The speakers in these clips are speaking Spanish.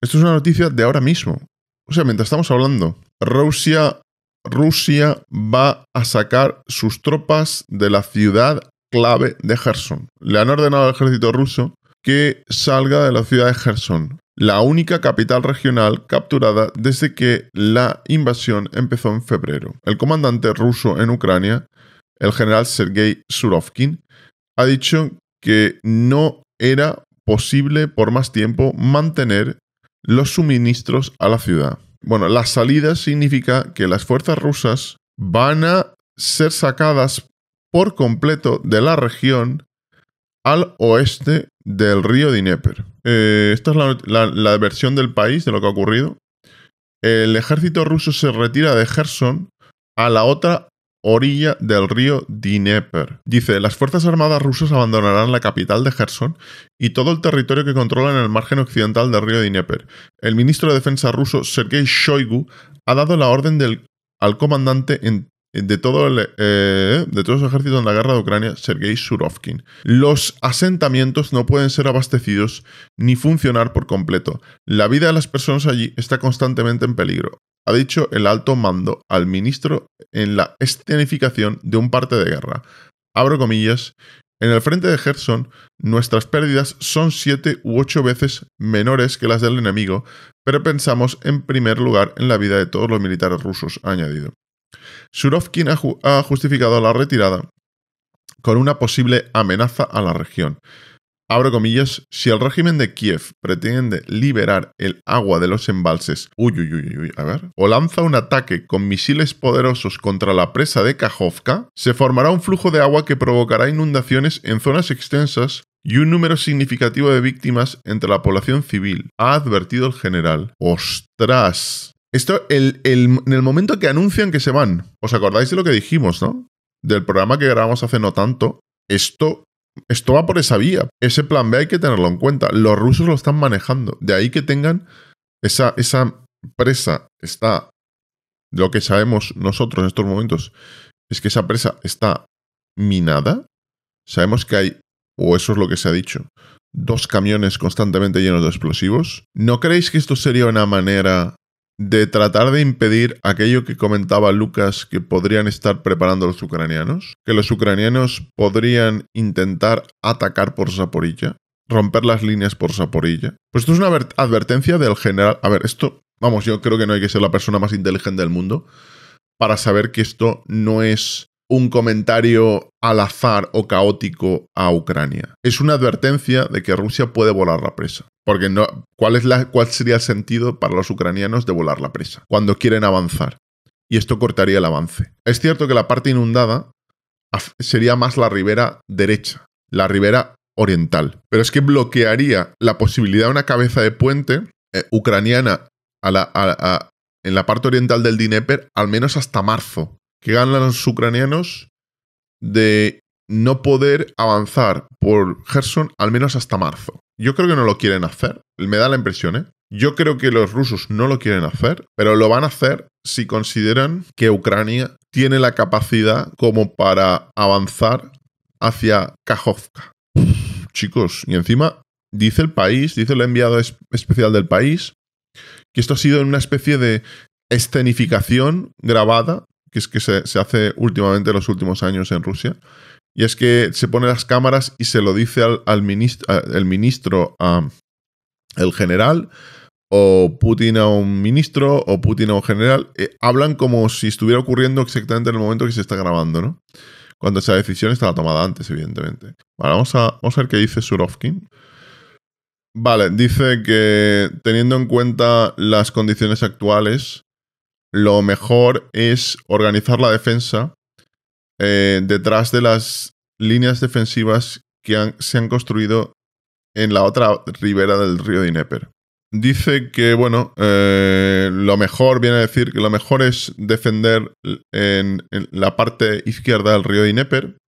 Esto es una noticia de ahora mismo. O sea, mientras estamos hablando, Rusia, Rusia va a sacar sus tropas de la ciudad clave de Gerson. Le han ordenado al ejército ruso que salga de la ciudad de Gerson, la única capital regional capturada desde que la invasión empezó en febrero. El comandante ruso en Ucrania, el general Sergei Surovkin, ha dicho que no era posible por más tiempo mantener los suministros a la ciudad. Bueno, la salida significa que las fuerzas rusas van a ser sacadas por completo de la región al oeste del río Dnieper. Eh, esta es la, la versión del país de lo que ha ocurrido. El ejército ruso se retira de Gerson a la otra orilla del río Dnieper. Dice, las Fuerzas Armadas rusas abandonarán la capital de Gerson y todo el territorio que controlan en el margen occidental del río Dnieper. El ministro de Defensa ruso, Sergei Shoigu, ha dado la orden al comandante de, todo el, eh, de todos los ejércitos en la guerra de Ucrania, Sergei Surovkin. Los asentamientos no pueden ser abastecidos ni funcionar por completo. La vida de las personas allí está constantemente en peligro ha dicho el alto mando al ministro en la escenificación de un parte de guerra. Abro comillas. En el frente de Gerson, nuestras pérdidas son siete u ocho veces menores que las del enemigo, pero pensamos en primer lugar en la vida de todos los militares rusos, ha añadido. Surovkin ha justificado la retirada con una posible amenaza a la región. Abro comillas, si el régimen de Kiev pretende liberar el agua de los embalses, uy, uy, uy, uy, a ver, o lanza un ataque con misiles poderosos contra la presa de Kajovka, se formará un flujo de agua que provocará inundaciones en zonas extensas y un número significativo de víctimas entre la población civil, ha advertido el general. ¡Ostras! Esto en el momento que anuncian que se van. ¿Os acordáis de lo que dijimos, no? Del programa que grabamos hace no tanto. Esto esto va por esa vía. Ese plan B hay que tenerlo en cuenta. Los rusos lo están manejando. De ahí que tengan esa, esa presa, está... Lo que sabemos nosotros en estos momentos es que esa presa está minada. Sabemos que hay, o eso es lo que se ha dicho, dos camiones constantemente llenos de explosivos. ¿No creéis que esto sería una manera de tratar de impedir aquello que comentaba Lucas que podrían estar preparando los ucranianos, que los ucranianos podrían intentar atacar por Zaporilla, romper las líneas por Zaporilla. Pues esto es una advertencia del general... A ver, esto, vamos, yo creo que no hay que ser la persona más inteligente del mundo para saber que esto no es un comentario al azar o caótico a Ucrania. Es una advertencia de que Rusia puede volar la presa. Porque no, ¿cuál, es la, ¿cuál sería el sentido para los ucranianos de volar la presa? Cuando quieren avanzar. Y esto cortaría el avance. Es cierto que la parte inundada sería más la ribera derecha, la ribera oriental. Pero es que bloquearía la posibilidad de una cabeza de puente eh, ucraniana en la parte oriental del Dnieper al menos hasta marzo que ganan los ucranianos de no poder avanzar por Gerson al menos hasta marzo. Yo creo que no lo quieren hacer, me da la impresión, ¿eh? Yo creo que los rusos no lo quieren hacer, pero lo van a hacer si consideran que Ucrania tiene la capacidad como para avanzar hacia Kajovka. chicos, y encima dice el país, dice el enviado especial del país, que esto ha sido una especie de escenificación grabada que es que se, hace últimamente los últimos años en Rusia. Y es que se pone las cámaras y se lo dice al, ministro, el ministro a el general, o Putin a un ministro, o Putin a un general. Eh, hablan como si estuviera ocurriendo exactamente en el momento que se está grabando, ¿no? Cuando esa decisión estaba tomada antes, evidentemente. Vale, vamos a, vamos a ver qué dice Surovkin. Vale, dice que teniendo en cuenta las condiciones actuales, lo mejor es organizar la defensa eh, detrás de las líneas defensivas que se han construido en la otra ribera del río Dineper. Dice que, bueno, eh, lo mejor, viene a decir que lo mejor es defender en, la parte izquierda del río Dineper.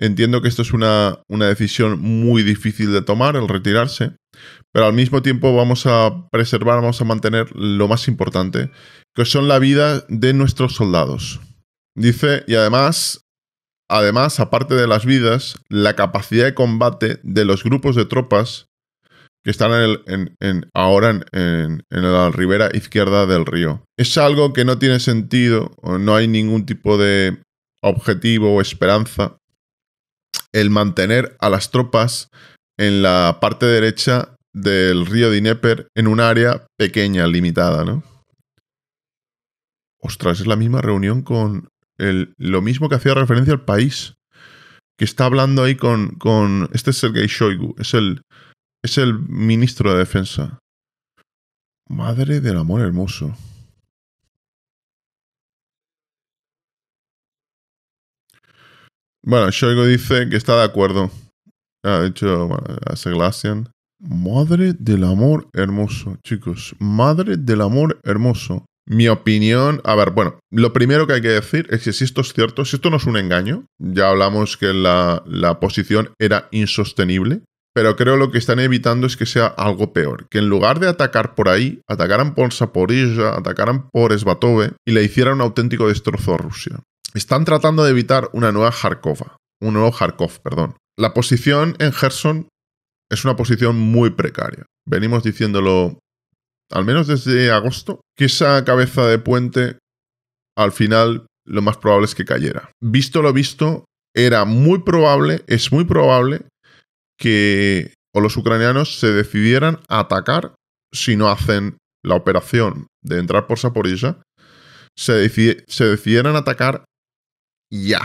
Entiendo que esto es una decisión muy difícil de tomar, el retirarse, pero al mismo tiempo vamos a preservar, vamos a mantener lo más importante, que son la vida de nuestros soldados. Dice, y además, además, aparte de las vidas, la capacidad de combate de los grupos de tropas que están ahora en, la ribera izquierda del río. Es algo que no tiene sentido, o no hay ningún tipo de objetivo o esperanza el mantener a las tropas en la parte derecha del río Dnieper en un área pequeña, limitada, ¿no? Ostras, es la misma reunión con el, lo mismo que hacía referencia al país, que está hablando ahí con, este es Sergei Shoigu, es el, es el ministro de defensa. Madre del amor hermoso. Bueno, Shoigu dice que está de acuerdo. Ha dicho bueno, a Seglassian Madre del amor hermoso, chicos. Madre del amor hermoso. Mi opinión, a ver, bueno, lo primero que hay que decir es que si esto es cierto, si esto no es un engaño, ya hablamos que la, la posición era insostenible, pero creo lo que están evitando es que sea algo peor. Que en lugar de atacar por ahí, atacaran por Saporilla, atacaran por Svatove y le hicieran un auténtico destrozo a Rusia. Están tratando de evitar una nueva Kharkova, un nuevo Kharkov, perdón. La posición en Gerson es una posición muy precaria. Venimos diciéndolo al menos desde agosto, que esa cabeza de puente al final lo más probable es que cayera. Visto lo visto, era muy probable, es muy probable que los ucranianos se decidieran a atacar si no hacen la operación de entrar por saporilla se, decidieran se decidieran atacar ya.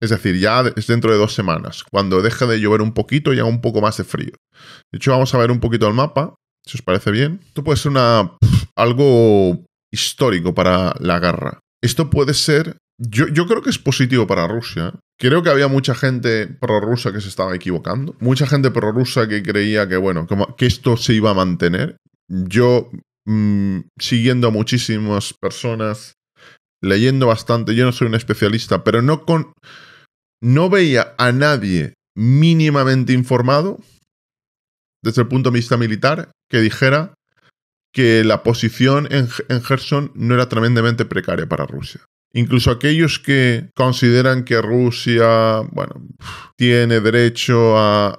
Es decir, ya es dentro de dos semanas, cuando deje de llover un poquito y un poco más de frío. De hecho, vamos a ver un poquito el mapa, si os parece bien. Esto puede ser una, algo histórico para la guerra. Esto puede ser, yo, creo que es positivo para Rusia. Creo que había mucha gente prorrusa que se estaba equivocando. Mucha gente prorrusa que creía que, bueno, que esto se iba a mantener. Yo, mm, siguiendo a muchísimas personas, leyendo bastante, yo no soy un especialista, pero no con no veía a nadie mínimamente informado desde el punto de vista militar que dijera que la posición en, Gerson no era tremendamente precaria para Rusia. Incluso aquellos que consideran que Rusia, bueno, tiene derecho a,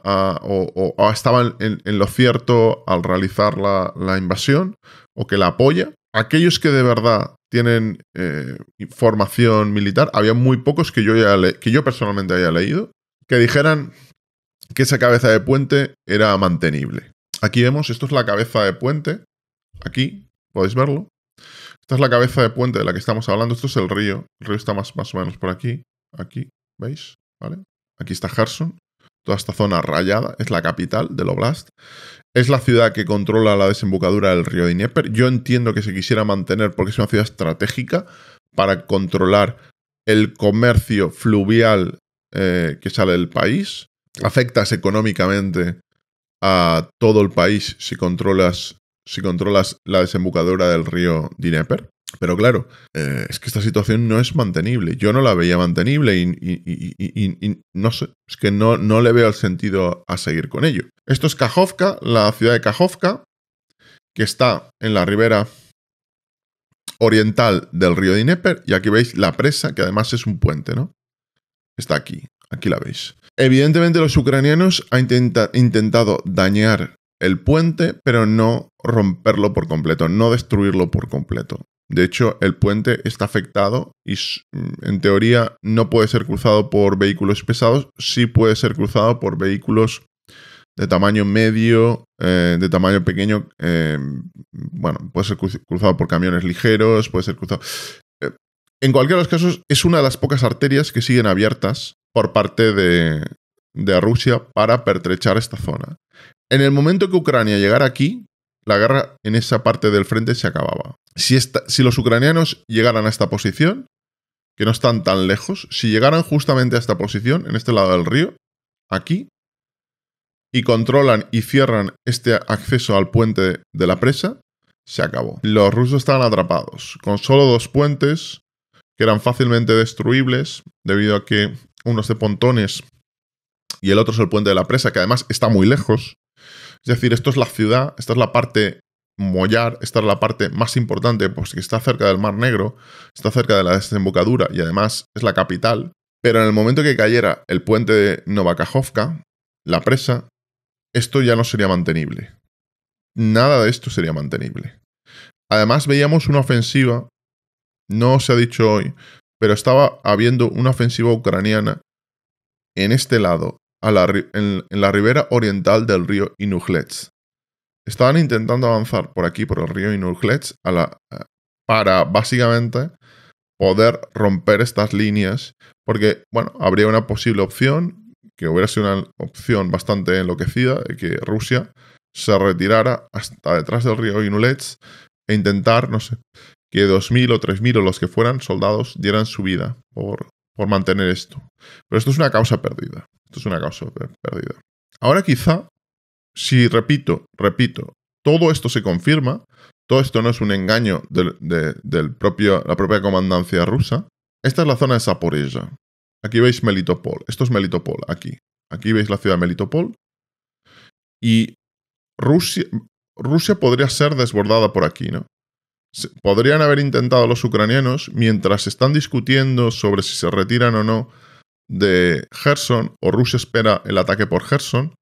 o, estaba estaban en, lo cierto al realizar la, la invasión, o que la apoya, aquellos que de verdad tienen eh, información formación militar. Había muy pocos que yo, ya que yo personalmente haya leído que dijeran que esa cabeza de puente era mantenible. Aquí vemos, esto es la cabeza de puente. Aquí, podéis verlo. Esta es la cabeza de puente de la que estamos hablando. Esto es el río. El río está más, o menos por aquí. Aquí, ¿veis? ¿Vale? Aquí está Gerson. Toda esta zona rayada es la capital del Oblast. Es la ciudad que controla la desembocadura del río Dineper? Yo entiendo que se quisiera mantener porque es una ciudad estratégica para controlar el comercio fluvial eh, que sale del país. Afectas económicamente a todo el país si controlas, si controlas la desembocadura del río Dnieper. Pero claro, eh, es que esta situación no es mantenible. Yo no la veía mantenible y, no sé, es que no, no, le veo el sentido a seguir con ello. Esto es Kajovka, la ciudad de Kajovka, que está en la ribera oriental del río Dineper. Y aquí veis la presa, que además es un puente, ¿no? Está aquí, aquí la veis. Evidentemente los ucranianos han intentado dañar el puente, pero no romperlo por completo, no destruirlo por completo. De hecho, el puente está afectado y mm, en teoría no puede ser cruzado por vehículos pesados, sí puede ser cruzado por vehículos de tamaño medio, eh, de tamaño pequeño, em, bueno, puede ser cruzado por camiones ligeros, puede ser cruzado... Eh, en cualquiera de los casos, es una de las pocas arterias que siguen abiertas por parte de Rusia para pertrechar esta zona. En el momento que Ucrania llegara aquí, la guerra en esa parte del frente se acababa. Si, los ucranianos llegaran a esta posición, que no están tan lejos, si llegaran justamente a esta posición, en este lado del río, aquí, y controlan y cierran este acceso al puente de la presa, se acabó. Los rusos estaban atrapados, con solo dos puentes que eran fácilmente destruibles, debido a que uno es de pontones y el otro es el puente de la presa, que además está muy lejos, es decir, esto es la ciudad, esta es la parte Mollar, esta es la parte más importante, pues que está cerca del Mar Negro, está cerca de la desembocadura y además es la capital. Pero en el momento que cayera el puente de Novakajovka, la presa, esto ya no sería mantenible. Nada de esto sería mantenible. Además veíamos una ofensiva, no se ha dicho hoy, pero estaba habiendo una ofensiva ucraniana en este lado en, la ribera oriental del río Inujlets. Estaban intentando avanzar por aquí, por el río Inujlets, eh, para básicamente poder romper estas líneas, porque, bueno, habría una posible opción, que hubiera sido una opción bastante enloquecida, de que Rusia se retirara hasta detrás del río Inuhlets e intentar, no sé, que 2.000 o 3.000 o los que fueran soldados dieran su vida por, por mantener esto. Pero esto es una causa perdida. Esto es una causa perdida. Ahora quizá, si repito, repito, todo esto se confirma, todo esto no es un engaño de, del propio, la propia comandancia rusa, esta es la zona de Zaporilla. Aquí veis Melitopol, esto es Melitopol, aquí. Aquí veis la ciudad de Melitopol. Y Rusia, Rusia podría ser desbordada por aquí, ¿no? Podrían haber intentado los ucranianos, mientras están discutiendo sobre si se retiran o no de Gerson o Rusia espera el ataque por Gerson,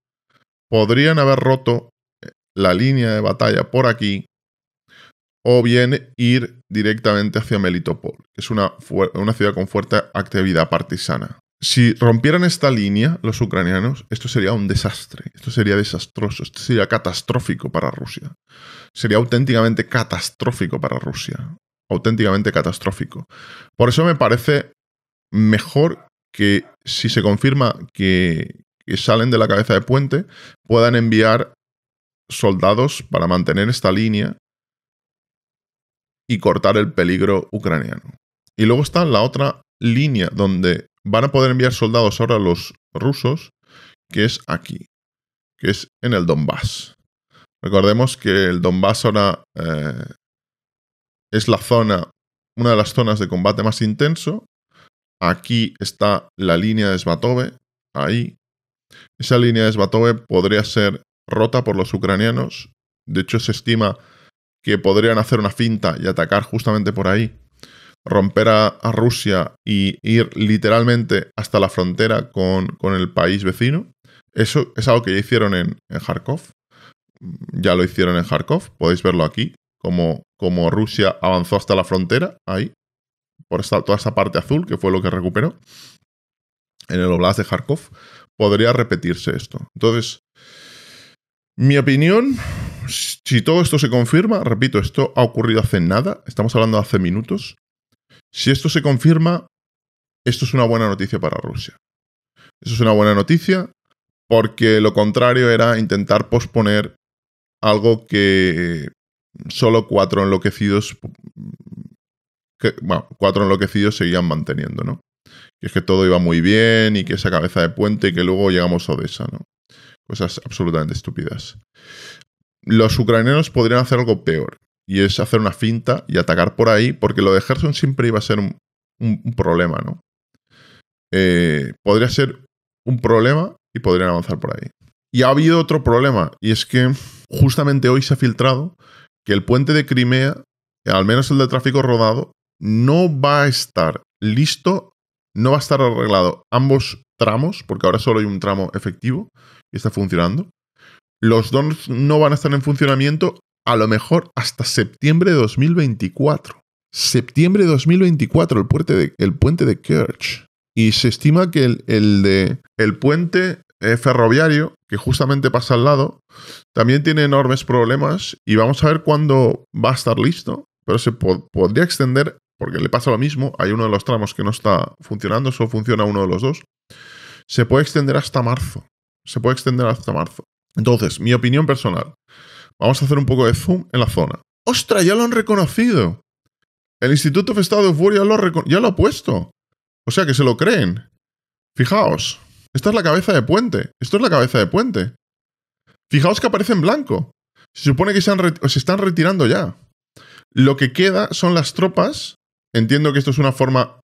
podrían haber roto eh, la línea de batalla por aquí o bien ir directamente hacia Melitopol, que es una, una ciudad con fuerte actividad partisana. Si rompieran esta línea los ucranianos, esto sería un desastre, esto sería desastroso, esto sería catastrófico para Rusia. Sería auténticamente catastrófico para Rusia, auténticamente catastrófico. Por eso me parece mejor que si se confirma que, salen de la cabeza de puente, puedan enviar soldados para mantener esta línea y cortar el peligro ucraniano. Y luego está la otra línea donde van a poder enviar soldados ahora los rusos, que es aquí, que es en el Donbass. Recordemos que el Donbass ahora eh, es la zona, una de las zonas de combate más intenso, Aquí está la línea de Svatove, ahí. Esa línea de Svatove podría ser rota por los ucranianos. De hecho, se estima que podrían hacer una finta y atacar justamente por ahí, romper a, Rusia y ir literalmente hasta la frontera con, el país vecino. Eso es algo que ya hicieron en, en Kharkov. Ya lo hicieron en Kharkov, podéis verlo aquí, como, como Rusia avanzó hasta la frontera, ahí, por toda esta parte azul, que fue lo que recuperó, en el Oblast de Kharkov, podría repetirse esto. Entonces, mi opinión, si todo esto se confirma, repito, esto ha ocurrido hace nada, estamos hablando de hace minutos, si esto se confirma, esto es una buena noticia para Rusia. Eso es una buena noticia porque lo contrario era intentar posponer algo que solo cuatro enloquecidos bueno, cuatro enloquecidos seguían manteniendo, ¿no? Que es que todo iba muy bien y que esa cabeza de puente y que luego llegamos a Odessa, ¿no? Cosas absolutamente estúpidas. Los ucranianos podrían hacer algo peor, y es hacer una finta y atacar por ahí, porque lo de Gerson siempre iba a ser un, problema, ¿no? Eh, podría ser un problema y podrían avanzar por ahí. Y ha habido otro problema, y es que justamente hoy se ha filtrado que el puente de Crimea, al menos el de tráfico rodado, no va a estar listo, no va a estar arreglado ambos tramos, porque ahora solo hay un tramo efectivo y está funcionando. Los dons no van a estar en funcionamiento a lo mejor hasta septiembre de 2024. Septiembre de 2024, el puente de, el puente Kerch. Y se estima que el, de, el puente eh, ferroviario, que justamente pasa al lado, también tiene enormes problemas y vamos a ver cuándo va a estar listo, pero se podría extender porque le pasa lo mismo, hay uno de los tramos que no está funcionando, solo funciona uno de los dos, se puede extender hasta marzo. Se puede extender hasta marzo. Entonces, mi opinión personal. Vamos a hacer un poco de zoom en la zona. ¡Ostras! Ya lo han reconocido. El Instituto festado Estado de Euforia ya lo, ya ha puesto. O sea que se lo creen. Fijaos. Esta es la cabeza de puente. Esto es la cabeza de puente. Fijaos que aparece en blanco. Se supone que se están retirando ya. Lo que queda son las tropas Entiendo que esto es una forma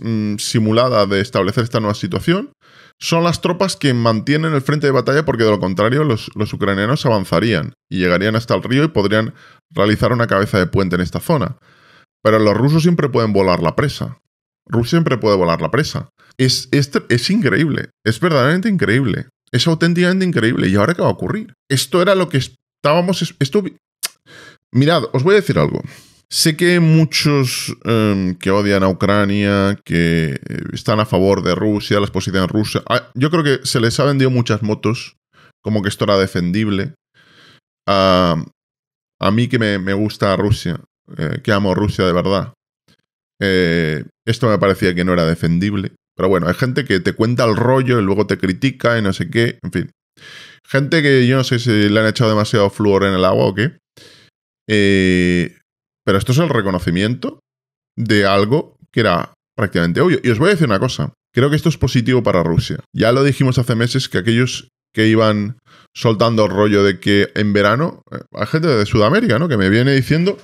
mm, simulada de establecer esta nueva situación. Son las tropas que mantienen el frente de batalla porque de lo contrario los, ucranianos avanzarían y llegarían hasta el río y podrían realizar una cabeza de puente en esta zona. Pero los rusos siempre pueden volar la presa. Rusia siempre puede volar la presa. Es, es, increíble, es verdaderamente increíble, es auténticamente increíble. ¿Y ahora qué va a ocurrir? Esto era lo que estábamos... Esto, mirad, os voy a decir algo. Sé que hay muchos em, que odian a Ucrania, que eh, están a favor de Rusia, la posiciones rusas. Ah, yo creo que se les ha vendido muchas motos, como que esto era defendible. a mí que me, gusta Rusia, eh, que amo Rusia de verdad. Eh, esto me parecía que no era defendible. Pero bueno, hay gente que te cuenta el rollo y luego te critica y no sé qué. En fin. Gente que yo no sé si le han echado demasiado flúor en el agua o qué. Eh, pero esto es el reconocimiento de algo que era prácticamente obvio. Y os voy a decir una cosa, creo que esto es positivo para Rusia. Ya lo dijimos hace meses que aquellos que iban soltando el rollo de que en verano, eh, hay gente de Sudamérica, ¿no? Que me viene diciendo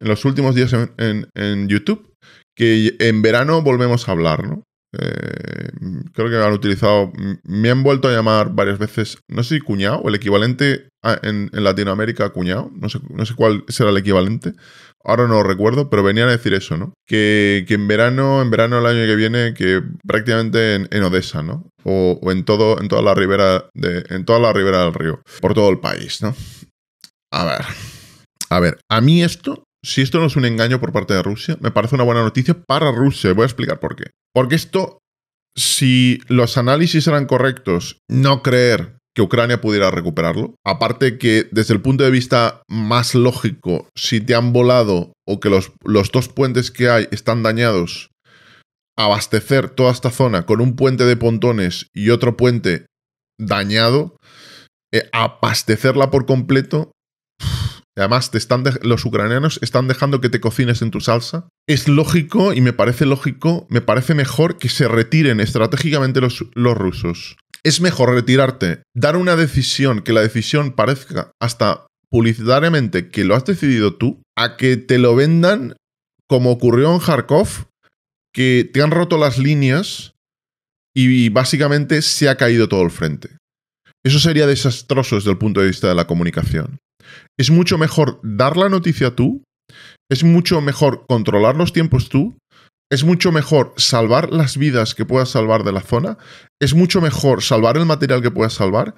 en los últimos días en, YouTube que en verano volvemos a hablar, ¿no? Eh, creo que han utilizado, me han vuelto a llamar varias veces, no sé si cuñado, el equivalente en, en, Latinoamérica cuñado, no sé, no sé cuál será el equivalente, ahora no lo recuerdo, pero venían a decir eso, ¿no? Que, en verano, en verano el año que viene, que prácticamente en, Odessa, ¿no? O, en todo, en toda la ribera de, en toda la ribera del río, por todo el país, ¿no? A ver, a ver, a mí esto, si esto no es un engaño por parte de Rusia, me parece una buena noticia para Rusia. Voy a explicar por qué. Porque esto, si los análisis eran correctos, no creer que Ucrania pudiera recuperarlo. Aparte que desde el punto de vista más lógico, si te han volado o que los, los dos puentes que hay están dañados, abastecer toda esta zona con un puente de pontones y otro puente dañado, eh, abastecerla por completo además, te están los ucranianos están dejando que te cocines en tu salsa. Es lógico y me parece lógico, me parece mejor que se retiren estratégicamente los, los rusos es mejor retirarte, dar una decisión, que la decisión parezca hasta publicitariamente que lo has decidido tú, a que te lo vendan como ocurrió en Kharkov, que te han roto las líneas y básicamente se ha caído todo el frente. Eso sería desastroso desde el punto de vista de la comunicación. Es mucho mejor dar la noticia tú, es mucho mejor controlar los tiempos tú es mucho mejor salvar las vidas que puedas salvar de la zona, es mucho mejor salvar el material que puedas salvar,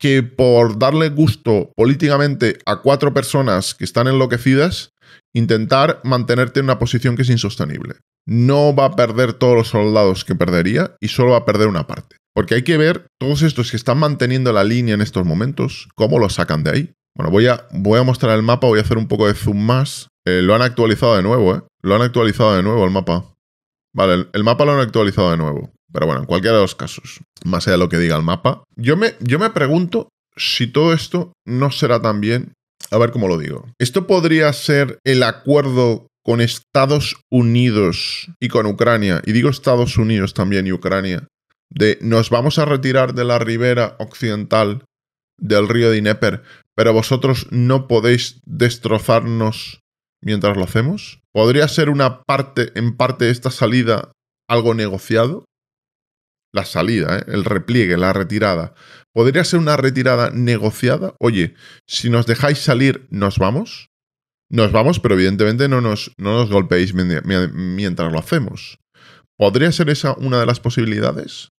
que por darle gusto políticamente a cuatro personas que están enloquecidas, intentar mantenerte en una posición que es insostenible. No va a perder todos los soldados que perdería y solo va a perder una parte. Porque hay que ver todos estos que están manteniendo la línea en estos momentos, cómo los sacan de ahí. Bueno, voy a, voy a mostrar el mapa, voy a hacer un poco de zoom más eh, lo han actualizado de nuevo, ¿eh? Lo han actualizado de nuevo el mapa. Vale, el, mapa lo han actualizado de nuevo. Pero bueno, en cualquiera de los casos, más allá de lo que diga el mapa, yo me, yo me pregunto si todo esto no será también, a ver cómo lo digo, esto podría ser el acuerdo con Estados Unidos y con Ucrania, y digo Estados Unidos también y Ucrania, de nos vamos a retirar de la ribera occidental del río Dineper, pero vosotros no podéis destrozarnos mientras lo hacemos? ¿Podría ser una parte, en parte, de esta salida algo negociado? La salida, ¿eh? el repliegue, la retirada. ¿Podría ser una retirada negociada? Oye, si nos dejáis salir, ¿nos vamos? Nos vamos, pero evidentemente no nos, no nos golpeéis mientras lo hacemos. ¿Podría ser esa una de las posibilidades?